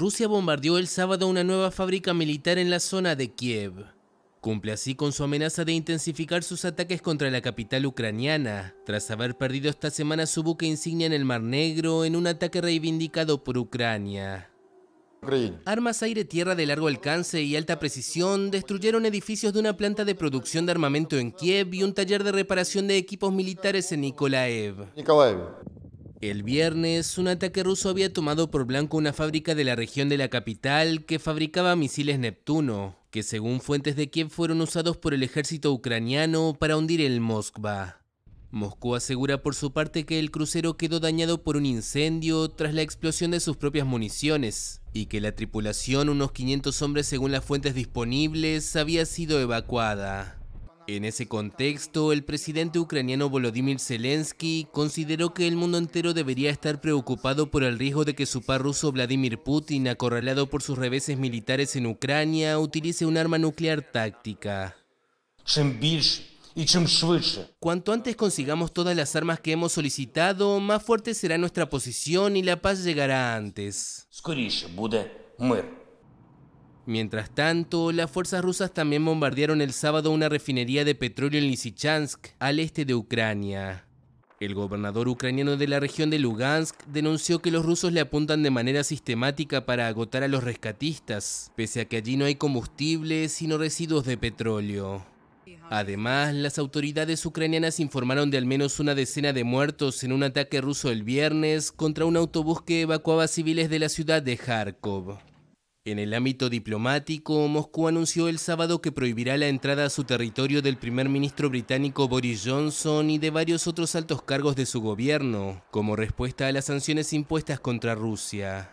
Rusia bombardeó el sábado una nueva fábrica militar en la zona de Kiev. Cumple así con su amenaza de intensificar sus ataques contra la capital ucraniana, tras haber perdido esta semana su buque insignia en el Mar Negro en un ataque reivindicado por Ucrania. Armas aire-tierra de largo alcance y alta precisión destruyeron edificios de una planta de producción de armamento en Kiev y un taller de reparación de equipos militares en Nikolaev. Nikolaev. El viernes, un ataque ruso había tomado por blanco una fábrica de la región de la capital que fabricaba misiles Neptuno, que según fuentes de Kiev fueron usados por el ejército ucraniano para hundir el Moskva. Moscú asegura por su parte que el crucero quedó dañado por un incendio tras la explosión de sus propias municiones, y que la tripulación, unos 500 hombres según las fuentes disponibles, había sido evacuada. En ese contexto, el presidente ucraniano Volodymyr Zelensky consideró que el mundo entero debería estar preocupado por el riesgo de que su par ruso Vladimir Putin, acorralado por sus reveses militares en Ucrania, utilice un arma nuclear táctica. Cuanto antes consigamos todas las armas que hemos solicitado, más fuerte será nuestra posición y la paz llegará antes. Mientras tanto, las fuerzas rusas también bombardearon el sábado una refinería de petróleo en Lysychansk, al este de Ucrania. El gobernador ucraniano de la región de Lugansk denunció que los rusos le apuntan de manera sistemática para agotar a los rescatistas, pese a que allí no hay combustible sino residuos de petróleo. Además, las autoridades ucranianas informaron de al menos una decena de muertos en un ataque ruso el viernes contra un autobús que evacuaba civiles de la ciudad de Kharkov. En el ámbito diplomático, Moscú anunció el sábado que prohibirá la entrada a su territorio del primer ministro británico Boris Johnson y de varios otros altos cargos de su gobierno, como respuesta a las sanciones impuestas contra Rusia.